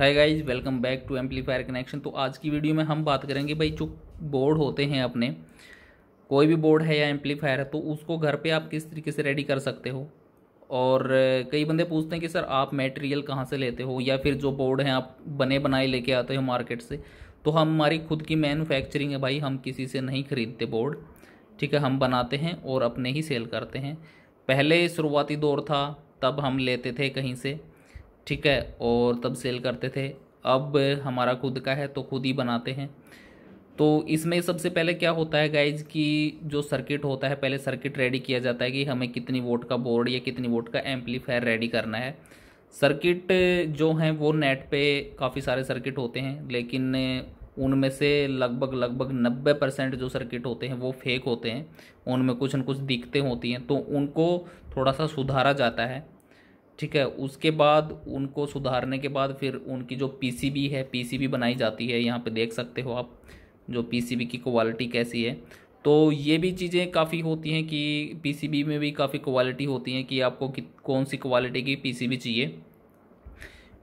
hi guys welcome back to amplifier connection तो आज की वीडियो में हम बात करेंगे भाई जो बोर्ड होते हैं अपने कोई भी बोर्ड है या एम्पलीफायर है तो उसको घर पे आप किस तरीके से रेडी कर सकते हो और कई बंदे पूछते हैं कि सर आप मटेरियल कहाँ से लेते हो या फिर जो बोर्ड हैं आप बने बनाए लेके आते हो मार्केट से तो हम हमारी खुद की मैनुफैक्चरिंग है भाई हम किसी से नहीं ख़रीदते बोर्ड ठीक है हम बनाते हैं और अपने ही सेल करते हैं पहले शुरुआती दौर था तब हम लेते थे कहीं से ठीक है और तब सेल करते थे अब हमारा खुद का है तो खुद ही बनाते हैं तो इसमें सबसे पहले क्या होता है गाइज कि जो सर्किट होता है पहले सर्किट रेडी किया जाता है कि हमें कितनी वोट का बोर्ड या कितनी वोट का एम्पलीफायर रेडी करना है सर्किट जो हैं वो नेट पे काफ़ी सारे सर्किट होते हैं लेकिन उनमें से लगभग लगभग नब्बे परसेंट जो सर्किट होते हैं वो फेक होते हैं उनमें कुछ न कुछ दिक्कतें होती हैं तो उनको थोड़ा सा सुधारा जाता है ठीक है उसके बाद उनको सुधारने के बाद फिर उनकी जो पीसीबी है पीसीबी बनाई जाती है यहाँ पे देख सकते हो आप जो पीसीबी की क्वालिटी कैसी है तो ये भी चीज़ें काफ़ी होती हैं कि पीसीबी में भी काफ़ी क्वालिटी होती हैं कि आपको कौन सी क्वालिटी की पीसीबी चाहिए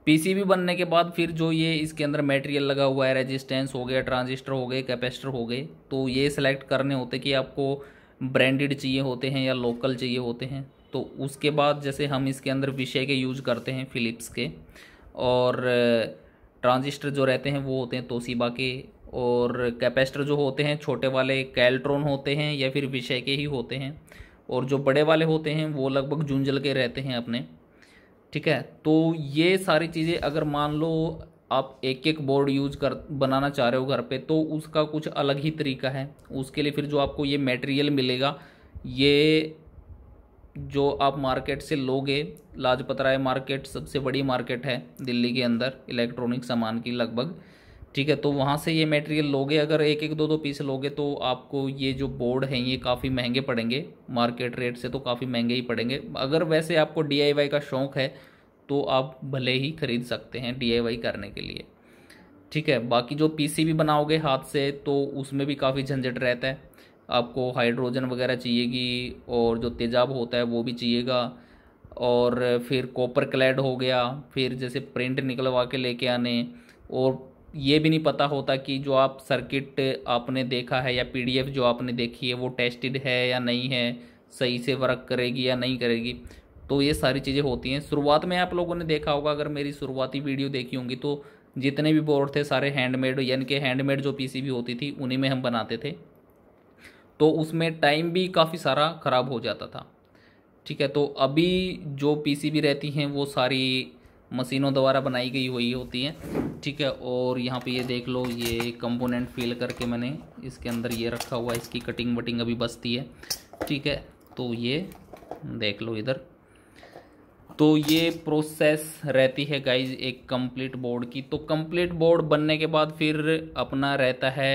पीसीबी बनने के बाद फिर जो ये इसके अंदर मटेरियल लगा हुआ है रेजिस्टेंस हो गया ट्रांजिस्टर हो गए कैपेसिटर हो गए तो ये सिलेक्ट करने होते कि आपको ब्रांडेड चाहिए होते हैं या लोकल चाहिए होते हैं तो उसके बाद जैसे हम इसके अंदर विषय के यूज करते हैं फ़िलिप्स के और ट्रांजिस्टर जो रहते हैं वो होते हैं तोसीबा के और कैपेसिटर जो होते हैं छोटे वाले कैल्ट्रॉन होते हैं या फिर विषय के ही होते हैं और जो बड़े वाले होते हैं वो लगभग जूंजल के रहते हैं अपने ठीक है तो ये सारी चीज़ें अगर मान लो आप एक एक बोर्ड यूज कर बनाना चाह रहे हो घर पे तो उसका कुछ अलग ही तरीका है उसके लिए फिर जो आपको ये मटेरियल मिलेगा ये जो आप मार्केट से लोगे लाजपत राय मार्केट सबसे बड़ी मार्केट है दिल्ली के अंदर इलेक्ट्रॉनिक सामान की लगभग ठीक है तो वहाँ से ये मटेरियल लोगे अगर एक एक दो दो पीस लोगे तो आपको ये जो बोर्ड हैं ये काफ़ी महंगे पड़ेंगे मार्केट रेट से तो काफ़ी महंगे ही पड़ेंगे अगर वैसे आपको डी का शौक़ है तो आप भले ही ख़रीद सकते हैं डी करने के लिए ठीक है बाकी जो पीसी भी बनाओगे हाथ से तो उसमें भी काफ़ी झंझट रहता है आपको हाइड्रोजन वगैरह चाहिएगी और जो तेजाब होता है वो भी चाहिएगा और फिर कॉपर क्लैड हो गया फिर जैसे प्रिंट निकलवा के लेके आने और ये भी नहीं पता होता कि जो आप सर्किट आपने देखा है या पीडीएफ जो आपने देखी है वो टेस्टेड है या नहीं है सही से वर्क करेगी या नहीं करेगी तो ये सारी चीज़ें होती हैं शुरुआत में आप लोगों ने देखा होगा अगर मेरी शुरुआती वीडियो देखी होंगी तो जितने भी बोर्ड थे सारे हैंडमेड यानी कि हैंडमेड जो पीसीबी होती थी उन्हीं में हम बनाते थे तो उसमें टाइम भी काफ़ी सारा ख़राब हो जाता था ठीक है तो अभी जो पीसीबी रहती हैं वो सारी मशीनों द्वारा बनाई गई हुई होती हैं ठीक है और यहाँ पे ये देख लो ये कंपोनेंट फिल करके मैंने इसके अंदर ये रखा हुआ इसकी कटिंग वटिंग अभी बसती है ठीक है तो ये देख लो इधर तो ये प्रोसेस रहती है गाइज एक कंप्लीट बोर्ड की तो कंप्लीट बोर्ड बनने के बाद फिर अपना रहता है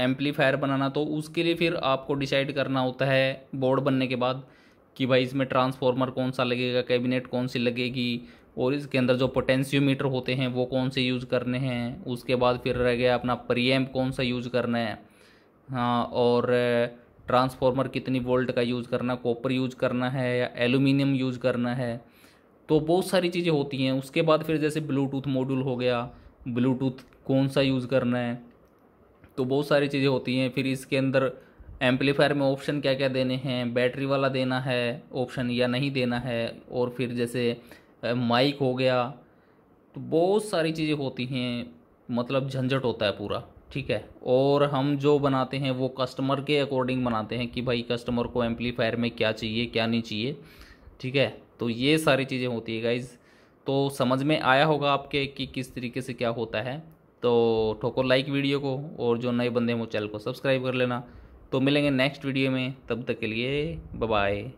एम्पलीफायर बनाना तो उसके लिए फिर आपको डिसाइड करना होता है बोर्ड बनने के बाद कि भाई इसमें ट्रांसफॉर्मर कौन सा लगेगा कैबिनेट कौन सी लगेगी और इसके अंदर जो पोटेंशियोमीटर होते हैं वो कौन से यूज़ करने हैं उसके बाद फिर रह गया अपना प्रीएम्प कौन सा यूज़ करना है हाँ और ट्रांसफॉर्मर कितनी वोल्ट का यूज़ करना कॉपर यूज़ करना है या एलुमिनियम यूज़ करना है तो बहुत सारी चीज़ें होती हैं उसके बाद फिर जैसे ब्लूटूथ मॉड्यूल हो गया ब्लूटूथ कौन सा यूज़ करना है तो बहुत सारी चीज़ें होती हैं फिर इसके अंदर एम्पलीफायर में ऑप्शन क्या क्या देने हैं बैटरी वाला देना है ऑप्शन या नहीं देना है और फिर जैसे माइक हो गया तो बहुत सारी चीज़ें होती हैं मतलब झंझट होता है पूरा ठीक है और हम जो बनाते हैं वो कस्टमर के अकॉर्डिंग बनाते हैं कि भाई कस्टमर को एम्पलीफायर में क्या चाहिए क्या नहीं चाहिए ठीक है तो ये सारी चीज़ें होती है गाइज़ तो समझ में आया होगा आपके कि किस तरीके से क्या होता है तो ठोको लाइक वीडियो को और जो नए बंदे हैं वो चैनल को सब्सक्राइब कर लेना तो मिलेंगे नेक्स्ट वीडियो में तब तक के लिए बाय